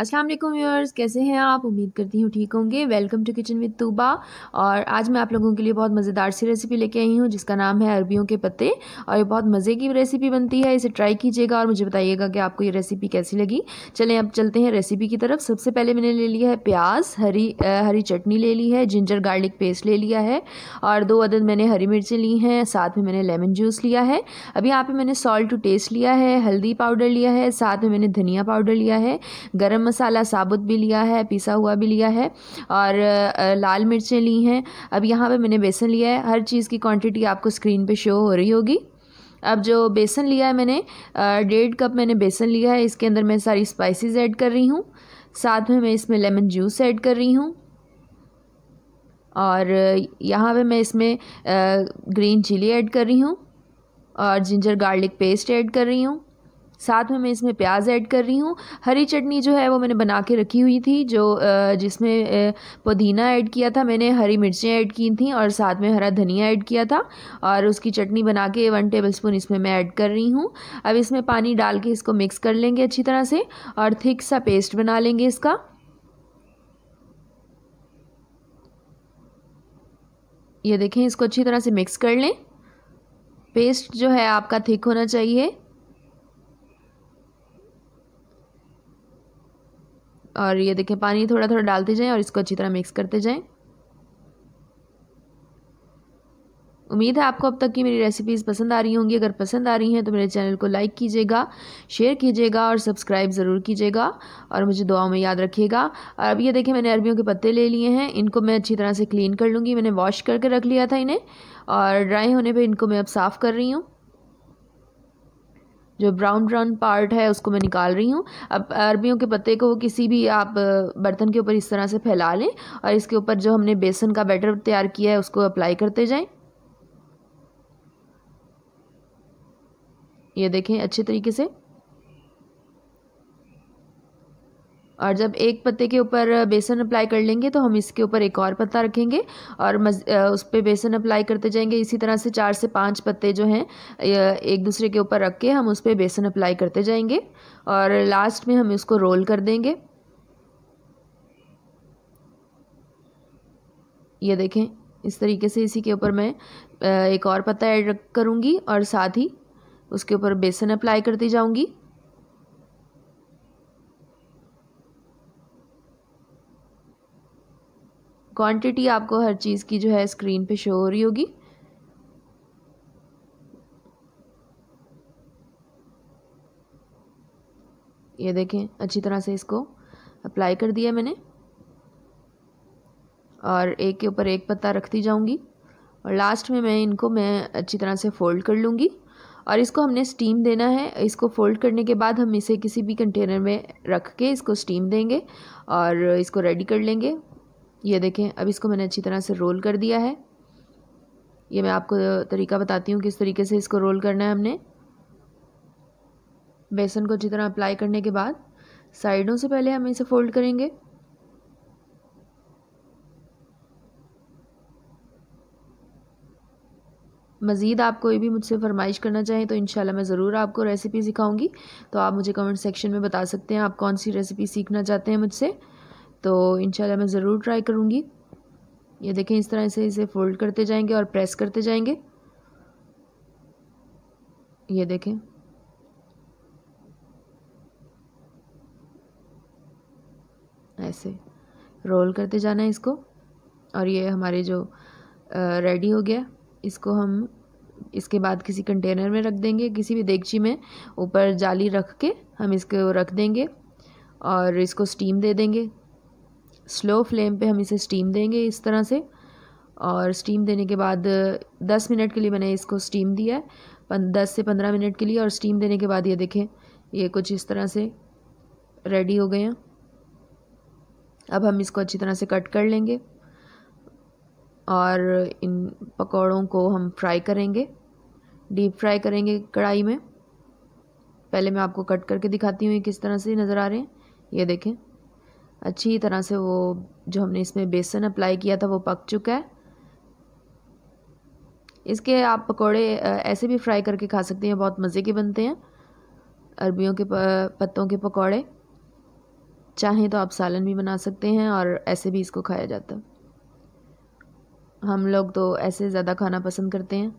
अस्सलाम वालेकुम व्यूअर्स कैसे हैं आप उम्मीद करती हूँ ठीक होंगे welcome to kitchen with Tooba और आज मैं आप लोगों के लिए बहुत मज़ेदार सी रेसिपी लेके आई हूँ जिसका नाम है अरबियों के पत्ते और ये बहुत मज़े की रेसिपी बनती है इसे ट्राई कीजिएगा और मुझे बताइएगा कि आपको ये रेसिपी कैसी लगी चलें अब चलते हैं रेसिपी की तरफ सबसे पहले मैंने ले लिया है प्याज हरी आ, हरी चटनी ले ली है जिंजर गार्लिक पेस्ट ले लिया है और दो अदद मैंने हरी मिर्चें ली हैं साथ में मैंने लेमन जूस लिया है अभी यहाँ पर मैंने सॉल्ट टू टेस्ट लिया है हल्दी पाउडर लिया है साथ में मैंने धनिया पाउडर लिया है गर्म मसाला साबुत भी लिया है पिसा हुआ भी लिया है और लाल मिर्चें ली हैं अब यहाँ पे मैंने बेसन लिया है हर चीज़ की क्वांटिटी आपको स्क्रीन पे शो हो रही होगी अब जो बेसन लिया है मैंने डेढ़ कप मैंने बेसन लिया है इसके अंदर मैं सारी स्पाइसिस ऐड कर रही हूँ साथ में मैं इसमें लेमन जूस ऐड कर रही हूँ और यहाँ पर मैं इसमें ग्रीन चिली ऐड कर रही हूँ और जिंजर गार्लिक पेस्ट ऐड कर रही हूँ साथ में मैं इसमें प्याज ऐड कर रही हूँ हरी चटनी जो है वो मैंने बना के रखी हुई थी जो जिसमें पुदीना ऐड किया था मैंने हरी मिर्चें ऐड की थी और साथ में हरा धनिया ऐड किया था और उसकी चटनी बना के वन टेबल स्पून इसमें मैं ऐड कर रही हूँ अब इसमें पानी डाल के इसको मिक्स कर लेंगे अच्छी तरह से और थिक सा पेस्ट बना लेंगे इसका ये देखें इसको अच्छी तरह से मिक्स कर लें पेस्ट जो है आपका थिक होना चाहिए और ये देखें पानी थोड़ा थोड़ा डालते जाएं और इसको अच्छी तरह मिक्स करते जाएं उम्मीद है आपको अब तक की मेरी रेसिपीज़ पसंद आ रही होंगी अगर पसंद आ रही हैं तो मेरे चैनल को लाइक कीजिएगा शेयर कीजिएगा और सब्सक्राइब ज़रूर कीजिएगा और मुझे दुआओं में याद रखिएगा और अब ये देखें मैंने अरबियों के पत्ते ले लिए हैं इनको मैं अच्छी तरह से क्लीन कर लूँगी मैंने वॉश करके रख लिया था इन्हें और ड्राई होने पर इनको मैं अब साफ़ कर रही हूँ जो ब्राउन ब्राउन पार्ट है उसको मैं निकाल रही हूँ अब अरबियों के पत्ते को किसी भी आप बर्तन के ऊपर इस तरह से फैला लें और इसके ऊपर जो हमने बेसन का बैटर तैयार किया है उसको अप्लाई करते जाएं ये देखें अच्छे तरीके से और जब एक पत्ते के ऊपर बेसन अप्लाई कर लेंगे तो हम इसके ऊपर एक और पत्ता रखेंगे और मज उस पर बेसन अप्लाई करते जाएंगे इसी तरह से चार से पांच पत्ते जो हैं एक दूसरे के ऊपर रख के हम उस पर बेसन अप्लाई करते जाएंगे और लास्ट में हम इसको रोल कर देंगे ये देखें इस तरीके से इसी के ऊपर मैं एक और पत्ता ऐड करूँगी और साथ ही उसके ऊपर बेसन अप्लाई करती जाऊँगी क्वांटिटी आपको हर चीज़ की जो है स्क्रीन पे शो हो रही होगी ये देखें अच्छी तरह से इसको अप्लाई कर दिया मैंने और एक के ऊपर एक पत्ता रखती जाऊंगी और लास्ट में मैं इनको मैं अच्छी तरह से फ़ोल्ड कर लूँगी और इसको हमने स्टीम देना है इसको फ़ोल्ड करने के बाद हम इसे किसी भी कंटेनर में रख के इसको स्टीम देंगे और इसको रेडी कर लेंगे ये देखें अब इसको मैंने अच्छी तरह से रोल कर दिया है ये मैं आपको तरीका बताती हूँ किस तरीके से इसको रोल करना है हमने बेसन को अच्छी तरह अप्लाई करने के बाद साइडों से पहले हम इसे फोल्ड करेंगे मज़ीद आप कोई भी मुझसे फरमाइश करना चाहें तो इन मैं ज़रूर आपको रेसिपी सिखाऊंगी तो आप मुझे कमेंट सेक्शन में बता सकते हैं आप कौन सी रेसिपी सीखना चाहते हैं मुझसे तो इन मैं ज़रूर ट्राई करूँगी ये देखें इस तरह से इसे फोल्ड करते जाएंगे और प्रेस करते जाएंगे ये देखें ऐसे रोल करते जाना है इसको और ये हमारे जो रेडी हो गया इसको हम इसके बाद किसी कंटेनर में रख देंगे किसी भी देगची में ऊपर जाली रख के हम इसको रख देंगे और इसको स्टीम दे देंगे स्लो फ्लेम पे हम इसे स्टीम देंगे इस तरह से और स्टीम देने के बाद दस मिनट के लिए मैंने इसको स्टीम दिया है दस से पंद्रह मिनट के लिए और स्टीम देने के बाद ये देखें ये कुछ इस तरह से रेडी हो गए हैं अब हम इसको अच्छी तरह से कट कर लेंगे और इन पकौड़ों को हम फ्राई करेंगे डीप फ्राई करेंगे कढ़ाई में पहले मैं आपको कट करके दिखाती हूँ ये किस तरह से नज़र आ रहे हैं ये देखें अच्छी तरह से वो जो हमने इसमें बेसन अप्लाई किया था वो पक चुका है इसके आप पकोड़े ऐसे भी फ्राई करके खा सकते हैं बहुत मज़े के बनते हैं अरबियों के पत्तों के पकोड़े चाहें तो आप सालन भी बना सकते हैं और ऐसे भी इसको खाया जाता है हम लोग तो ऐसे ज़्यादा खाना पसंद करते हैं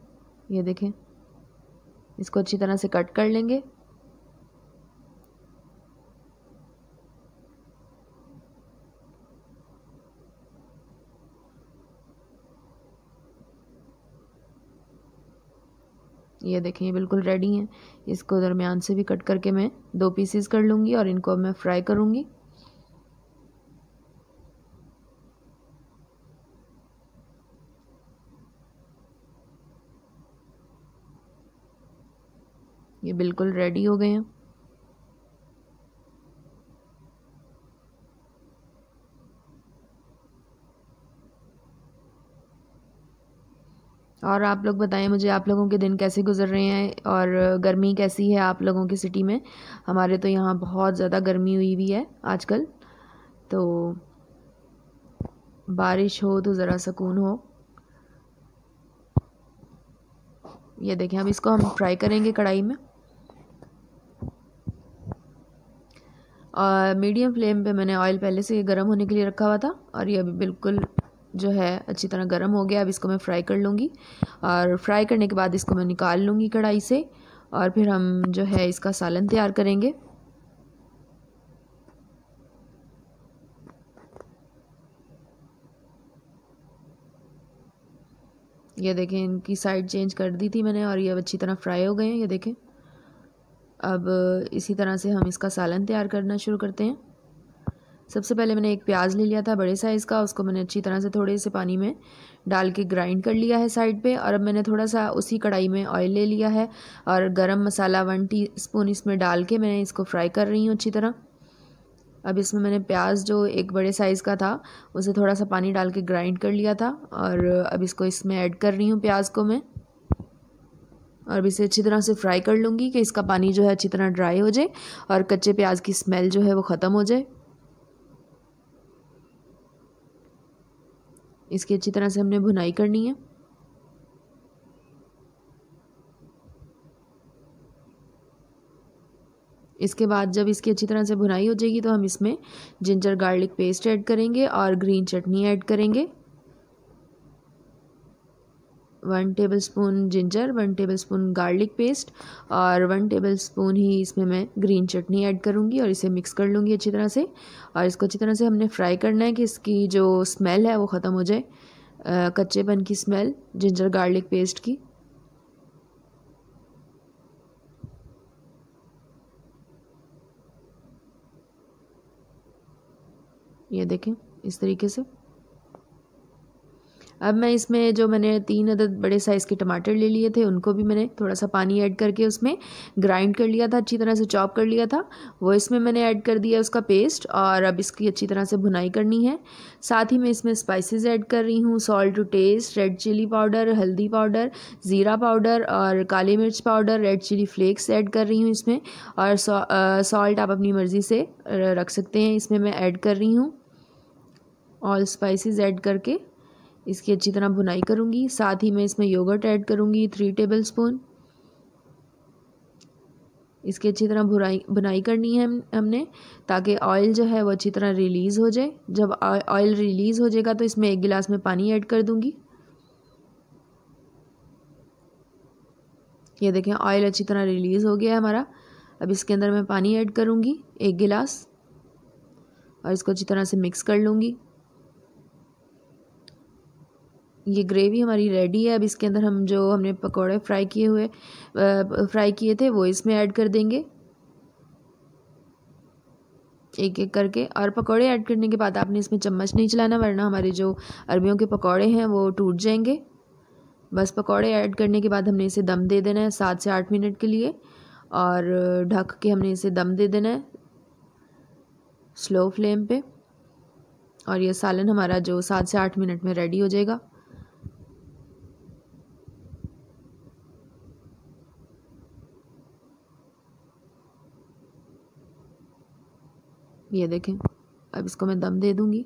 ये देखें इसको अच्छी तरह से कट कर लेंगे ये देखें ये बिल्कुल रेडी हैं इसको दरमियान से भी कट करके मैं दो पीसीस कर लूँगी और इनको अब मैं फ्राई करूँगी ये बिल्कुल रेडी हो गए हैं और आप लोग बताएं मुझे आप लोगों के दिन कैसे गुजर रहे हैं और गर्मी कैसी है आप लोगों की सिटी में हमारे तो यहाँ बहुत ज़्यादा गर्मी हुई हुई है आजकल तो बारिश हो तो ज़रा सुकून हो ये देखें अब इसको हम फ्राई करेंगे कढ़ाई में और मीडियम फ्लेम पे मैंने ऑयल पहले से गर्म होने के लिए रखा हुआ था और ये अभी बिल्कुल जो है अच्छी तरह गर्म हो गया अब इसको मैं फ्राई कर लूँगी और फ्राई करने के बाद इसको मैं निकाल लूँगी कढ़ाई से और फिर हम जो है इसका सालन तैयार करेंगे ये देखें इनकी साइड चेंज कर दी थी मैंने और ये अब अच्छी तरह फ्राई हो गए हैं ये देखें अब इसी तरह से हम इसका सालन तैयार करना शुरू करते हैं सबसे पहले मैंने एक प्याज ले लिया था बड़े साइज़ का उसको मैंने अच्छी तरह से थोड़े से पानी में डाल के ग्राइंड कर लिया है साइड पे और अब मैंने थोड़ा सा उसी कढ़ाई में ऑयल ले लिया है और गरम मसाला वन टी स्पून इसमें डाल के मैं इसको फ्राई कर रही हूँ अच्छी तरह अब इसमें मैंने प्याज जो एक बड़े साइज़ का था उसे थोड़ा सा पानी डाल के ग्राइंड कर लिया था और अब इसको इसमें ऐड कर रही हूँ प्याज को मैं और इसे अच्छी तरह से फ्राई कर लूँगी कि इसका पानी जो है अच्छी तरह ड्राई हो जाए और कच्चे प्याज की स्मेल जो है वो ख़त्म हो जाए इसकी अच्छी तरह से हमने भुनाई करनी है इसके बाद जब इसकी अच्छी तरह से भुनाई हो जाएगी तो हम इसमें जिंजर गार्लिक पेस्ट ऐड करेंगे और ग्रीन चटनी ऐड करेंगे one tablespoon ginger one tablespoon garlic paste और वन टेबल स्पून ही इसमें मैं ग्रीन चटनी ऐड करूँगी और इसे मिक्स कर लूँगी अच्छी तरह से और इसको अच्छी तरह से हमने फ्राई करना है कि इसकी जो स्मेल है वो ख़त्म हो जाए कच्चेपन की स्मेल जिंजर गार्लिक पेस्ट की ये देखें इस तरीके से अब मैं इसमें जो मैंने तीन अदद बड़े साइज़ के टमाटर ले लिए थे उनको भी मैंने थोड़ा सा पानी ऐड करके उसमें ग्राइंड कर लिया था अच्छी तरह से चॉप कर लिया था वो इसमें मैंने ऐड कर दिया उसका पेस्ट और अब इसकी अच्छी तरह से भुनाई करनी है साथ ही मैं इसमें स्पाइसेस ऐड कर रही हूँ salt to taste red chilli powder हल्दी पाउडर ज़ीरा पाउडर और काली मिर्च powder red chilli flakes add कर रही हूँ इसमें और सॉल्ट आप अपनी मर्ज़ी से रख सकते हैं इसमें मैं ऐड कर रही हूँ ऑल स्पाइसेस ऐड करके इसकी अच्छी तरह भुनाई करूँगी साथ ही मैं इसमें योगर्ट ऐड करूँगी थ्री टेबल स्पून इसकी अच्छी तरह भुनाई भुनाई करनी है हमने ताकि ऑयल जो है वो अच्छी तरह रिलीज़ हो जाए जब ऑयल रिलीज़ हो जाएगा तो इसमें एक गिलास में पानी ऐड कर दूँगी ये देखें ऑयल अच्छी तरह रिलीज़ हो गया है हमारा अब इसके अंदर मैं पानी ऐड करूँगी एक गिलास और इसको अच्छी तरह से मिक्स कर लूँगी ये ग्रेवी हमारी रेडी है अब इसके अंदर हम जो हमने पकौड़े फ्राई किए हुए फ्राई किए थे वो इसमें ऐड कर देंगे एक एक करके और पकोड़े ऐड करने के बाद आपने इसमें चम्मच नहीं चलाना वरना हमारे जो अरबियों के पकोड़े हैं वो टूट जाएंगे बस पकोड़े ऐड करने के बाद हमने इसे दम दे देना है सात से आठ मिनट के लिए और ढक के हमने इसे दम दे देना है स्लो फ्लेम पे और ये सालन हमारा जो सात से आठ मिनट में रेडी हो जाएगा ये देखें अब इसको मैं दम दे दूँगी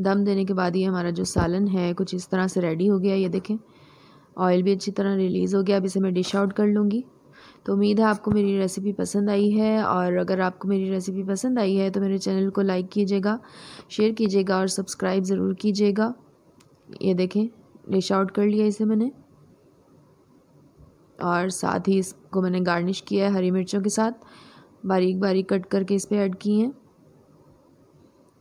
दम देने के बाद ये हमारा जो सालन है कुछ इस तरह से रेडी हो गया ये देखें ऑयल भी अच्छी तरह रिलीज़ हो गया अब इसे मैं डिश आउट कर लूँगी तो उम्मीद है आपको मेरी रेसिपी पसंद आई है और अगर आपको मेरी रेसिपी पसंद आई है तो मेरे चैनल को लाइक कीजिएगा शेयर कीजिएगा और सब्सक्राइब ज़रूर कीजिएगा ये देखें डिश आउट कर लिया इसे मैंने और साथ ही इसको मैंने गार्निश किया है हरी मिर्चों के साथ बारीक बारीक कट करके इस पर ऐड की हैं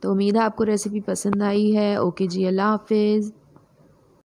तो उम्मीद है आपको रेसिपी पसंद आई है ओके जी अल्लाह हाफिज़